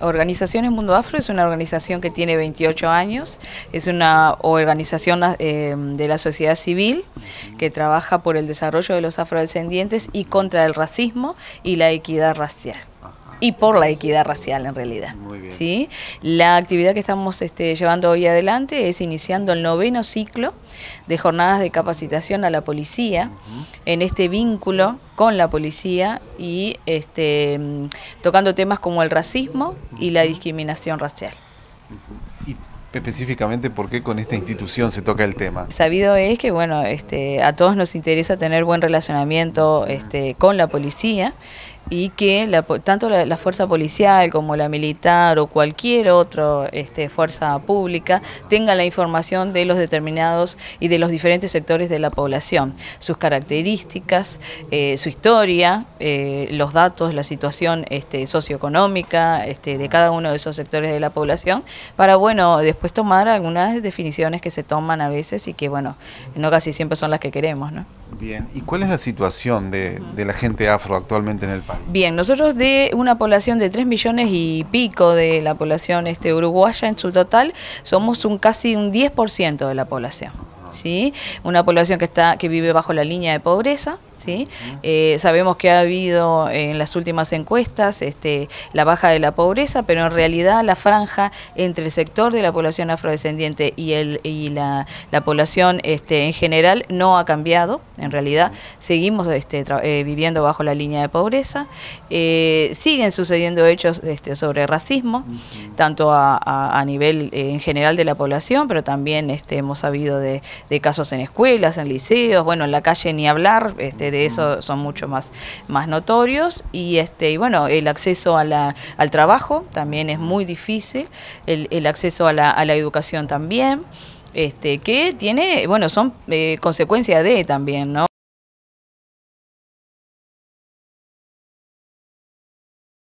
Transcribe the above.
Organizaciones Mundo Afro es una organización que tiene 28 años, es una organización eh, de la sociedad civil que trabaja por el desarrollo de los afrodescendientes y contra el racismo y la equidad racial y por la equidad racial en realidad. La actividad que estamos este, llevando hoy adelante es iniciando el noveno ciclo de jornadas de capacitación a la policía en este vínculo con la policía y este, tocando temas como el racismo y la discriminación racial. Y específicamente por qué con esta institución se toca el tema. Sabido es que bueno, este, a todos nos interesa tener buen relacionamiento este, con la policía y que tanto la, fuerza policial como la militar o cualquier otra este, fuerza pública tengan la información de los determinados y de los diferentes sectores de la población, sus características, eh, su historia, eh, los datos, la situación este, socioeconómica este, de cada uno de esos sectores de la población, para bueno, después tomar algunas definiciones que se toman a veces y que bueno, no casi siempre son las que queremos, ¿no? Bien, ¿y cuál es la situación de, la gente afro actualmente en el país? Bien, nosotros de una población de 3 millones y pico de la población este, uruguaya en su total, somos un casi un 10% de la población. ¿sí? Una población que, está, que vive bajo la línea de pobreza, ¿sí? Eh, sabemos que ha habido en las últimas encuestas este, la baja de la pobreza, pero en realidad la franja entre el sector de la población afrodescendiente y, el, y la, población este, en general no ha cambiado, en realidad seguimos este, eh, viviendo bajo la línea de pobreza, eh, siguen sucediendo hechos este, sobre racismo, tanto a, nivel en general de la población, pero también este, hemos sabido de, de casos en escuelas, en liceos, bueno, en la calle ni hablar, este, de, eso son mucho más, más notorios. Y, este, y bueno, el acceso a la, al trabajo también es muy difícil, el, el acceso a la, a la educación también. Este, que tiene, bueno, son eh, consecuencia de también, ¿no?